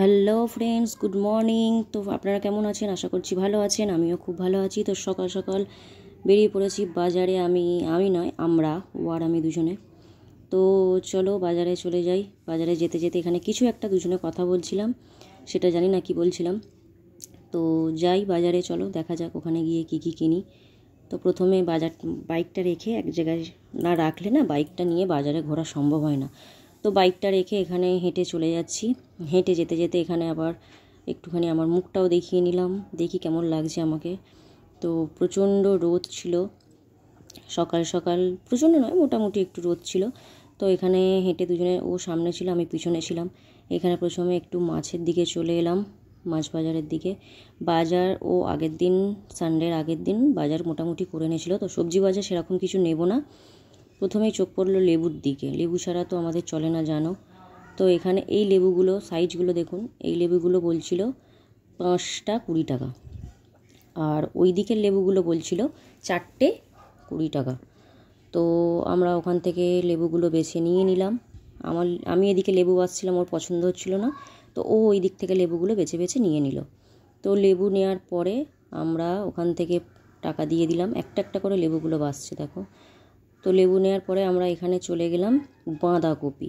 hello friends good morning তো আপনারা কেমন আছেন আশা করছি ভালো আছেন আমিও খুব ভালো আছি তো সকাল সকাল বেরিয়ে পড়েছি বাজারে আমি আমি নয় আমরা ও আর আমি দুজনে তো চলো বাজারে চলে যাই বাজারে যেতে যেতে এখানে কিছু একটা দুজনে কথা বলছিলাম সেটা জানি না কি বলছিলাম তো যাই বাজারে চলো দেখা যাক ওখানে গিয়ে কি কি কিনি তো প্রথমে বাজার বাইকটা রেখে এক জায়গায় না রাখলে না বাইকটা নিয়ে বাজারে ঘোরা সম্ভব হয় না তো বাইকটা রেখে এখানে হেঁটে চলে যাচ্ছি হেঁটে যেতে যেতে এখানে আবার একটুখানি আমার মুখটাও দেখিয়ে নিলাম দেখি কেমন লাগছে আমাকে তো প্রচণ্ড রোদ ছিল সকাল সকাল প্রচণ্ড নয় মোটামুটি একটু রোদ ছিল তো এখানে হেঁটে দুজনে ও সামনে ছিল আমি পিছনে ছিলাম এখানে প্রথমে একটু মাছের দিকে চলে এলাম মাছ বাজারের দিকে বাজার ও আগের দিন সানডের আগের দিন বাজার মোটামুটি করে নিয়েছিল তো সবজি বাজার সেরকম কিছু নেব না প্রথমেই চোখ পড়লো লেবুর দিকে লেবু ছাড়া তো আমাদের চলে না জানো তো এখানে এই লেবুগুলো সাইজগুলো দেখুন এই লেবুগুলো বলছিল পাঁচটা কুড়ি টাকা আর ওই দিকের লেবুগুলো বলছিল চারটে কুড়ি টাকা তো আমরা ওখান থেকে লেবুগুলো বেছে নিয়ে নিলাম আমার আমি এদিকে লেবু বাঁচছিলাম ওর পছন্দ হচ্ছিল না তো ও ওই দিক থেকে লেবুগুলো বেছে বেছে নিয়ে নিল তো লেবু নেওয়ার পরে আমরা ওখান থেকে টাকা দিয়ে দিলাম একটা একটা করে লেবুগুলো বাঁচছে দেখো তো লেবু নেওয়ার পরে আমরা এখানে চলে গেলাম বাঁধাকপি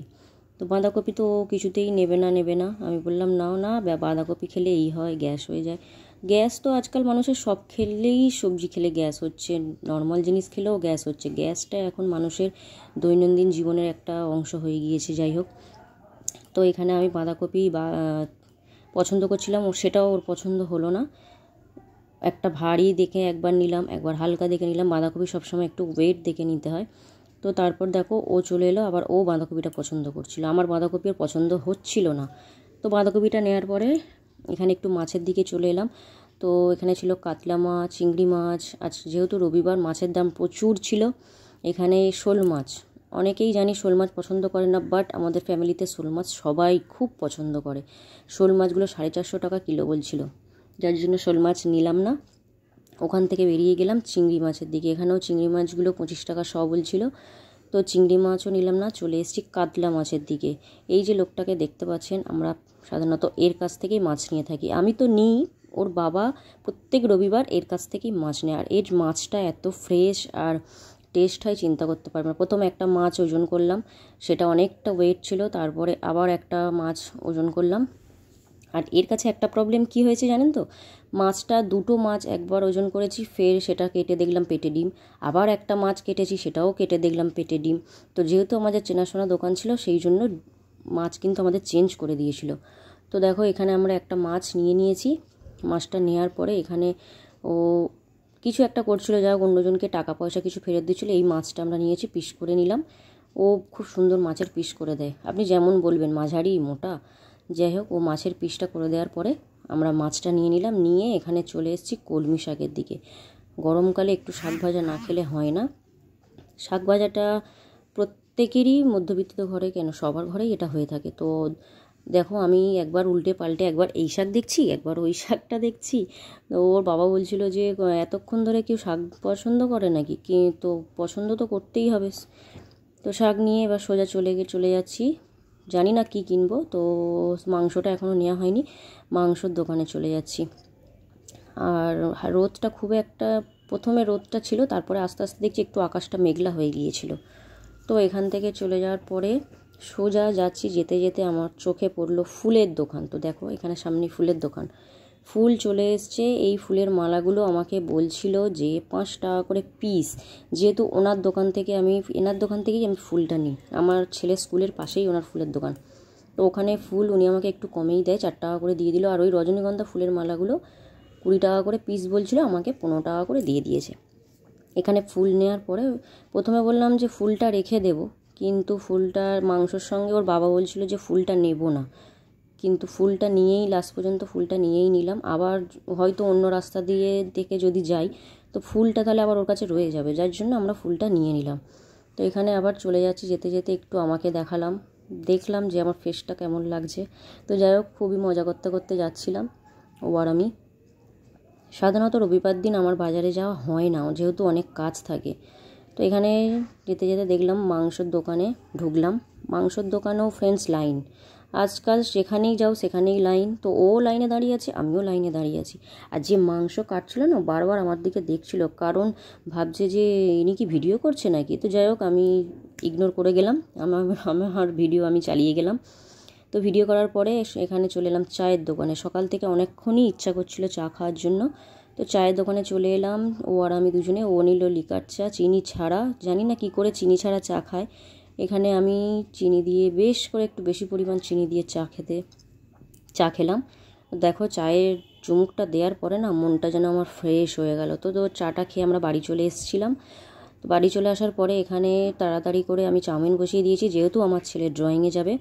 তো বাঁধাকপি তো কিছুতেই নেবে না নেবে না আমি বললাম নাও না বাঁধাকপি খেলে এই হয় গ্যাস হয়ে যায় গ্যাস তো আজকাল মানুষের সব খেলেই সবজি খেলে গ্যাস হচ্ছে নর্মাল জিনিস খেলেও গ্যাস হচ্ছে গ্যাসটা এখন মানুষের দৈনন্দিন জীবনের একটা অংশ হয়ে গিয়েছে যাই হোক তো এখানে আমি বাঁধাকপি বা পছন্দ করছিলাম ও সেটাও ওর পছন্দ হলো না একটা ভারী দেখে একবার নিলাম একবার হালকা দেখে নিলাম বাঁধাকপি সবসময় একটু ওয়েট দেখে নিতে হয় তো তারপর দেখো ও চলে এলো আবার ও বাঁধাকপিটা পছন্দ করছিল আমার বাঁধাকপি আর পছন্দ হচ্ছিল না তো বাঁধাকপিটা নেওয়ার পরে এখানে একটু মাছের দিকে চলে এলাম তো এখানে ছিল কাতলা মাছ চিংড়ি মাছ আজ যেহেতু রবিবার মাছের দাম প্রচুর ছিল এখানে শোল মাছ অনেকেই জানি শোল মাছ পছন্দ করে না বাট আমাদের ফ্যামিলিতে শোল মাছ সবাই খুব পছন্দ করে শোল মাছগুলো সাড়ে চারশো টাকা কিলো বলছিল যার জন্য শোল মাছ নিলাম না ওখান থেকে বেরিয়ে গেলাম চিংড়ি মাছের দিকে এখানেও চিংড়ি মাছগুলো পঁচিশ টাকা শ বলছিল তো চিংড়ি মাছও নিলাম না চলে এসেছি কাতলা মাছের দিকে এই যে লোকটাকে দেখতে পাচ্ছেন আমরা সাধারণত এর কাছ থেকেই মাছ নিয়ে থাকি আমি তো নিই ওর বাবা প্রত্যেক রবিবার এর কাছ থেকেই মাছ নেয় আর এর মাছটা এত ফ্রেশ আর টেস্ট হয় চিন্তা করতে পারবে না প্রথমে একটা মাছ ওজন করলাম সেটা অনেকটা ওয়েট ছিল তারপরে আবার একটা মাছ ওজন করলাম আর এর কাছে একটা প্রবলেম কি হয়েছে জানেন তো মাছটা দুটো মাছ একবার ওজন করেছি ফের সেটা কেটে দেখলাম পেটে ডিম আবার একটা মাছ কেটেছি সেটাও কেটে দেখলাম পেটে ডিম তো যেহেতু আমাদের চেনাশোনা দোকান ছিল সেই জন্য মাছ কিন্তু আমাদের চেঞ্জ করে দিয়েছিল তো দেখো এখানে আমরা একটা মাছ নিয়ে নিয়েছি মাছটা নেওয়ার পরে এখানে ও কিছু একটা করছিল যা অন্যজনকে টাকা পয়সা কিছু ফেরত দিচ্ছিলো এই মাছটা আমরা নিয়েছি পিস করে নিলাম ও খুব সুন্দর মাছের পিস করে দেয় আপনি যেমন বলবেন মাঝারি মোটা যাই হোক ও মাছের পিসটা করে দেওয়ার পরে আমরা মাছটা নিয়ে নিলাম নিয়ে এখানে চলে এসেছি কলমি শাকের দিকে গরমকালে একটু শাক ভাজা না খেলে হয় না শাক ভাজাটা প্রত্যেকেরই মধ্যবিত্ত ঘরে কেন সবার ঘরেই এটা হয়ে থাকে তো দেখো আমি একবার উল্টে পাল্টে একবার এই শাক দেখছি একবার ওই শাকটা দেখছি ওর বাবা বলছিল যে এতক্ষণ ধরে কেউ শাক পছন্দ করে নাকি কিন্তু পছন্দ তো করতেই হবে তো শাক নিয়ে এবার সোজা চলে গিয়ে চলে যাচ্ছি জানি না কি কিনবো তো মাংসটা এখনও নেওয়া হয়নি মাংসর দোকানে চলে যাচ্ছি আর রোদটা খুব একটা প্রথমে রোদটা ছিল তারপরে আস্তে আস্তে দেখছি একটু আকাশটা মেঘলা হয়ে গিয়েছিল তো এখান থেকে চলে যাওয়ার পরে সোজা যাচ্ছি যেতে যেতে আমার চোখে পড়লো ফুলের দোকান তো দেখো এখানে সামনে ফুলের দোকান ফুল চলে এসছে এই ফুলের মালাগুলো আমাকে বলছিল যে পাঁচ টাকা করে পিস যেহেতু ওনার দোকান থেকে আমি এনার দোকান থেকেই আমি ফুলটা নিই আমার ছেলে স্কুলের পাশেই ওনার ফুলের দোকান তো ওখানে ফুল উনি আমাকে একটু কমেই দেয় চার টাকা করে দিয়ে দিল আর ওই রজনীগন্ধা ফুলের মালাগুলো কুড়ি টাকা করে পিস বলছিল আমাকে পনেরো টাকা করে দিয়ে দিয়েছে এখানে ফুল নেওয়ার পরে প্রথমে বললাম যে ফুলটা রেখে দেব কিন্তু ফুলটার মাংসর সঙ্গে ওর বাবা বলছিল যে ফুলটা নেব না কিন্তু ফুলটা নিয়েই লাস্ট পর্যন্ত ফুলটা নিয়েই নিলাম আবার হয়তো অন্য রাস্তা দিয়ে থেকে যদি যাই তো ফুলটা তাহলে আবার ওর কাছে রয়ে যাবে যার জন্য আমরা ফুলটা নিয়ে নিলাম তো এখানে আবার চলে যাচ্ছি যেতে যেতে একটু আমাকে দেখালাম দেখলাম যে আমার ফেসটা কেমন লাগছে তো যাই হোক খুবই মজা করতে করতে যাচ্ছিলাম ও আর আমি সাধারণত রবিবার দিন আমার বাজারে যাওয়া হয় না যেহেতু অনেক কাজ থাকে তো এখানে যেতে যেতে দেখলাম মাংসর দোকানে ঢুকলাম মাংসর দোকানেও ফ্রেন্ডস লাইন আজকাল সেখানেই যাও সেখানেই লাইন তো ও লাইনে দাঁড়িয়ে আছে আমিও লাইনে দাঁড়িয়ে আছি আর যে মাংস কাটছিল না বারবার আমার দিকে দেখছিল কারণ ভাবছে যে ইনি কি ভিডিও করছে নাকি তো যাই হোক আমি ইগনোর করে গেলাম আমার আমার ভিডিও আমি চালিয়ে গেলাম তো ভিডিও করার পরে এখানে চলে এলাম চায়ের দোকানে সকাল থেকে অনেকক্ষণই ইচ্ছা করছিল চা খাওয়ার জন্য তো চায়ের দোকানে চলে এলাম ও আর আমি দুজনে ও নিল লিকার চা চিনি ছাড়া জানি না কি করে চিনি ছাড়া চা খায় এখানে আমি চিনি দিয়ে বেশ করে একটু বেশি পরিমাণ চিনি দিয়ে চা খেতে চা খেলাম দেখো চায়ের চুমুকটা দেওয়ার পরে না মনটা যেন আমার ফ্রেশ হয়ে গেল তো তো চাটা খেয়ে আমরা বাড়ি চলে এসেছিলাম তো বাড়ি চলে আসার পরে এখানে তাড়াতাড়ি করে আমি চাউমিন বসিয়ে দিয়েছি যেহেতু আমার ছেলে ড্রয়িংয়ে যাবে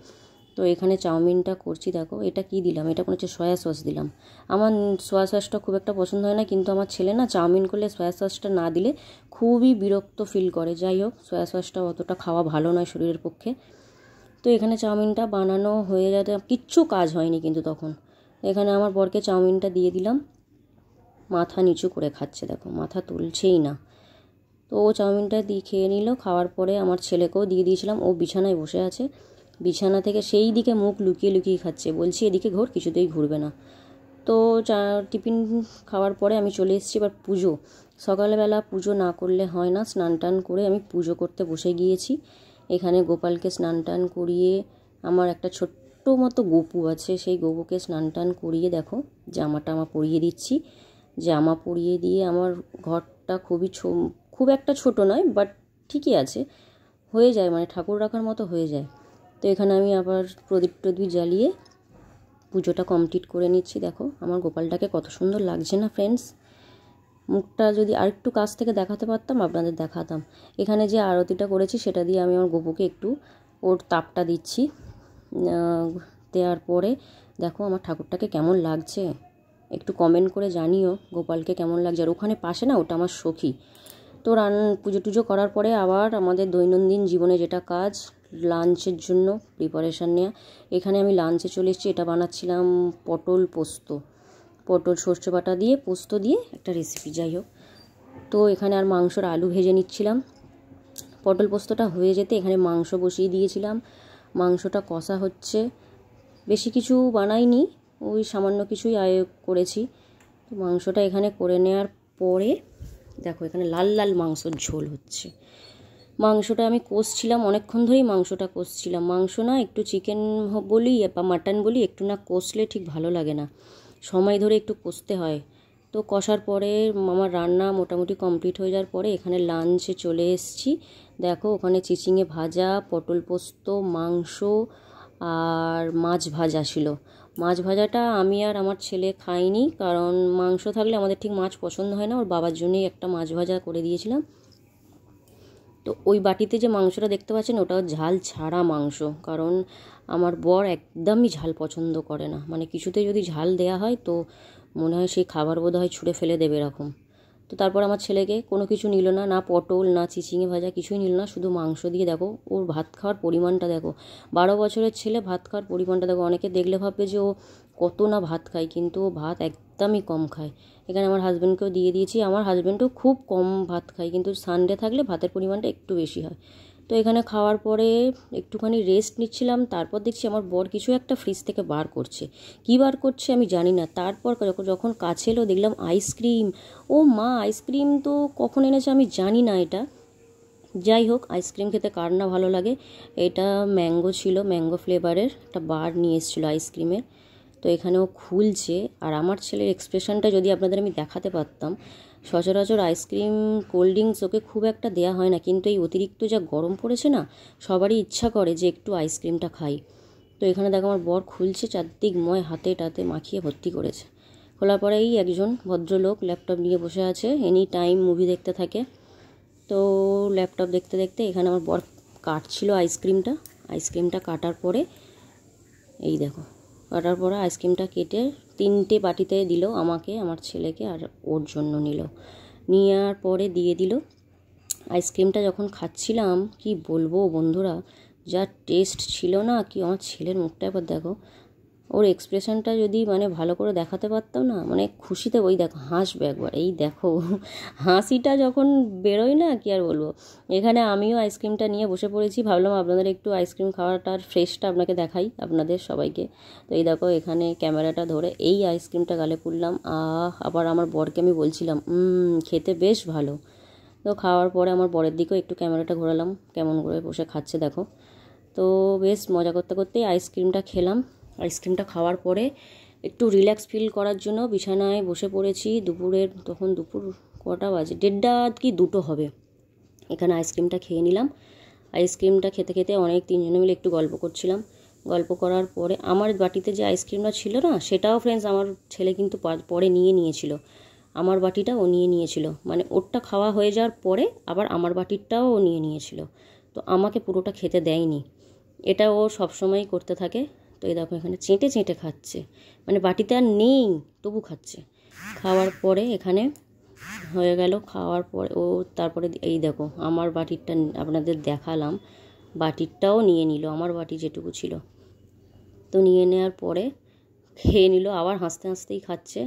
তো এখানে চাউমিনটা করছি দেখো এটা কি দিলাম এটা কোনো হচ্ছে সয়া সস দিলাম আমার সয়া সসটা খুব একটা পছন্দ হয় না কিন্তু আমার ছেলে না চাউমিন করলে সয়া সসটা না দিলে খুবই বিরক্ত ফিল করে যাই হোক সয়া সসটা অতটা খাওয়া ভালো নয় শরীরের পক্ষে তো এখানে চাউমিনটা বানানো হয়ে যাতে কিচ্ছু কাজ হয়নি কিন্তু তখন এখানে আমার বরকে চাউমিনটা দিয়ে দিলাম মাথা নিচু করে খাচ্ছে দেখো মাথা তুলছেই না তো ও চাউমিনটা দিয়ে খেয়ে নিল খাওয়ার পরে আমার ছেলেকেও দিয়ে দিয়েছিলাম ও বিছানায় বসে আছে বিছানা থেকে সেই দিকে মুখ লুকিয়ে লুকিয়ে খাচ্ছে বলছি এদিকে ঘোর কিছুতেই ঘুরবে না তো চা টিফিন খাওয়ার পরে আমি চলে এসেছি এবার পুজো সকালবেলা পুজো না করলে হয় না স্নান টান করে আমি পুজো করতে বসে গিয়েছি এখানে গোপালকে স্নান টান করিয়ে আমার একটা ছোট্ট মতো গপু আছে সেই গপুকে স্নান টান করিয়ে দেখো জামা টামা পরিয়ে দিচ্ছি জামা পরিয়ে দিয়ে আমার ঘরটা খুবই খুব একটা ছোট নয় বাট ঠিকই আছে হয়ে যায় মানে ঠাকুর রাখার মতো হয়ে যায় এখানে আমি আবার প্রদীপ টদীপ জ্বালিয়ে পুজোটা কমপ্লিট করে নিচ্ছি দেখো আমার গোপালটাকে কত সুন্দর লাগছে না ফ্রেন্ডস মুখটা যদি আর একটু কাছ থেকে দেখাতে পারতাম আপনাদের দেখাতাম এখানে যে আরতিটা করেছি সেটা দিয়ে আমি আমার গোপুকে একটু ওর তাপটা দিচ্ছি দেওয়ার পরে দেখো আমার ঠাকুরটাকে কেমন লাগছে একটু কমেন্ট করে জানিও গোপালকে কেমন লাগছে আর ওখানে পাশে না ওটা আমার সখী তো রান পুজো টুজো করার পরে আবার আমাদের দৈনন্দিন জীবনে যেটা কাজ লাঞ্চের জন্য প্রিপারেশান নেওয়া এখানে আমি লাঞ্চে চলে এসেছি এটা বানাচ্ছিলাম পটল পোস্ত পটল সর্ষে বাটা দিয়ে পোস্ত দিয়ে একটা রেসিপি যাই হোক তো এখানে আর মাংসর আলু ভেজে নিচ্ছিলাম পটল পোস্তটা হয়ে যেতে এখানে মাংস বসিয়ে দিয়েছিলাম মাংসটা কষা হচ্ছে বেশি কিছু বানাইনি ওই সামান্য কিছুই আয় করেছি তো মাংসটা এখানে করে নেওয়ার পরে দেখো এখানে লাল লাল মাংসর ঝোল হচ্ছে মাংসটা আমি কষছিলাম অনেকক্ষণ ধরেই মাংসটা কষছিলাম মাংস না একটু চিকেন বলি বা মাটন বলি একটু না কষলে ঠিক ভালো লাগে না সময় ধরে একটু কষতে হয় তো কষার পরে আমার রান্না মোটামুটি কমপ্লিট হয়ে যাওয়ার পরে এখানে লাঞ্চে চলে এসছি দেখো ওখানে চিচিঙে ভাজা পটল পোস্ত মাংস আর মাছ ভাজা ছিল মাছ ভাজাটা আমি আর আমার ছেলে খাইনি কারণ মাংস থাকলে আমাদের ঠিক মাছ পছন্দ হয় না ওর বাবার জন্যই একটা মাছ ভাজা করে দিয়েছিলাম তো ওই বাটিতে যে মাংসটা দেখতে পাচ্ছেন ওটা ঝাল ছাড়া মাংস কারণ আমার বর একদমই ঝাল পছন্দ করে না মানে কিছুতে যদি ঝাল দেয়া হয় তো মনে হয় সেই খাবার বোধ হয় ছুঁড়ে ফেলে দেবে এরকম তো তারপর আমার ছেলেকে কোনো কিছু নিল না না পটল না চিচিঙে ভাজা কিছুই নিল না শুধু মাংস দিয়ে দেখো ওর ভাত খাওয়ার পরিমাণটা দেখো বারো বছরের ছেলে ভাত খাওয়ার পরিমাণটা দেখো অনেকে দেখলে ভাববে যে ও কত না ভাত খায় কিন্তু ও ভাত এক একদমই কম খায় এখানে আমার হাজব্যান্ডকেও দিয়ে দিয়েছি আমার হাজব্যান্ডও খুব কম ভাত খায় কিন্তু সানডে থাকলে ভাতের পরিমাণটা একটু বেশি হয় তো এখানে খাওয়ার পরে একটুখানি রেস্ট নিচ্ছিলাম তারপর দেখছি আমার বর কিছু একটা ফ্রিজ থেকে বার করছে কি বার করছে আমি জানি না তারপর যখন কাছে এলো দেখলাম আইসক্রিম ও মা আইসক্রিম তো কখন এনেছে আমি জানি না এটা যাই হোক আইসক্রিম খেতে কার না ভালো লাগে এটা ম্যাঙ্গো ছিল ম্যাঙ্গো ফ্লেভারের একটা বার নিয়ে এসেছিলো আইসক্রিমের তো এখানেও খুলছে আর আমার ছেলের এক্সপ্রেশনটা যদি আপনাদের আমি দেখাতে পারতাম সচরাচর আইসক্রিম কোল্ড ড্রিঙ্কস ওকে খুব একটা দেয়া হয় না কিন্তু এই অতিরিক্ত যা গরম পড়েছে না সবারই ইচ্ছা করে যে একটু আইসক্রিমটা খাই তো এখানে দেখো আমার বর খুলছে চারদিক ময় হাতে টাতে মাখিয়ে ভর্তি করেছে খোলার পরেই একজন ভদ্রলোক ল্যাপটপ নিয়ে বসে আছে এনি টাইম মুভি দেখতে থাকে তো ল্যাপটপ দেখতে দেখতে এখানে আমার বর কাটছিল আইসক্রিমটা আইসক্রিমটা কাটার পরে এই দেখো কাটার পরে আইসক্রিমটা কেটে তিনটে বাটিতে দিল আমাকে আমার ছেলেকে আর ওর জন্য নিল নেওয়ার পরে দিয়ে দিল আইসক্রিমটা যখন খাচ্ছিলাম কি বলবো বন্ধুরা যা টেস্ট ছিল না কি আমার ছেলের মুখটা একবার দেখো ওর এক্সপ্রেশনটা যদি মানে ভালো করে দেখাতে পারতাম না মানে খুশিতে ওই দেখো হাসবে একবার এই দেখো হাসিটা যখন বেরোয় না কি আর বলবো এখানে আমিও আইসক্রিমটা নিয়ে বসে পড়েছি ভাবলাম আপনাদের একটু আইসক্রিম খাওয়াটার ফ্রেশটা আপনাকে দেখাই আপনাদের সবাইকে তো এই দেখো এখানে ক্যামেরাটা ধরে এই আইসক্রিমটা গালে পুরলাম আহ আবার আমার বরকে আমি বলছিলাম খেতে বেশ ভালো তো খাওয়ার পরে আমার বরের দিকেও একটু ক্যামেরাটা ঘোরালাম কেমন করে বসে খাচ্ছে দেখো তো বেশ মজা করতে করতেই আইসক্রিমটা খেলাম আইসক্রিমটা খাওয়ার পরে একটু রিল্যাক্স ফিল করার জন্য বিছানায় বসে পড়েছি দুপুরের তখন দুপুর কটা বাজে দেড়টা কি দুটো হবে এখানে আইসক্রিমটা খেয়ে নিলাম আইসক্রিমটা খেতে খেতে অনেক তিনজনে মিলে একটু গল্প করছিলাম গল্প করার পরে আমার বাটিতে যে আইসক্রিমটা ছিল না সেটাও ফ্রেন্ডস আমার ছেলে কিন্তু পরে নিয়ে নিয়েছিল আমার বাটিটা ও নিয়ে নিয়েছিল মানে ওরটা খাওয়া হয়ে যাওয়ার পরে আবার আমার বাটিরটাও ও নিয়ে নিয়েছিল তো আমাকে পুরোটা খেতে দেয়নি এটা ও সবসময়ই করতে থাকে এই দেখো এখানে চেঁটে চেঁটে খাচ্ছে মানে বাটিতে আর নেই তবু খাচ্ছে খাওয়ার পরে এখানে হয়ে গেল খাওয়ার পরে ও তারপরে এই দেখো আমার বাটিরটা আপনাদের দেখালাম বাটিরটাও নিয়ে নিল আমার বাটি যেটুকু ছিল তো নিয়ে নেওয়ার পরে খেয়ে নিল আবার হাসতে হাসতেই খাচ্ছে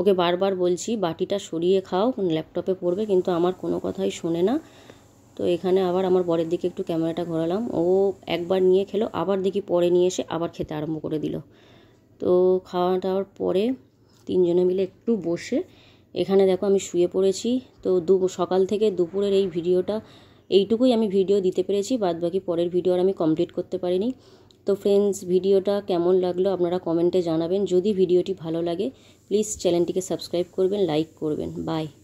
ওকে বারবার বলছি বাটিটা সরিয়ে খাও ল্যাপটপে পড়বে কিন্তু আমার কোনো কথাই শোনে না তো এখানে আবার আমার পরের দিকে একটু ক্যামেরাটা ঘোরালাম ও একবার নিয়ে খেলো আবার দেখি পরে নিয়ে এসে আবার খেতে আরম্ভ করে দিল তো খাওয়া দাওয়ার পরে তিনজনে মিলে একটু বসে এখানে দেখো আমি শুয়ে পড়েছি তো দু সকাল থেকে দুপুরের এই ভিডিওটা এইটুকুই আমি ভিডিও দিতে পেরেছি বাদ বাকি পরের ভিডিও আর আমি কমপ্লিট করতে পারিনি তো ফ্রেন্ডস ভিডিওটা কেমন লাগলো আপনারা কমেন্টে জানাবেন যদি ভিডিওটি ভালো লাগে প্লিজ চ্যানেলটিকে সাবস্ক্রাইব করবেন লাইক করবেন বাই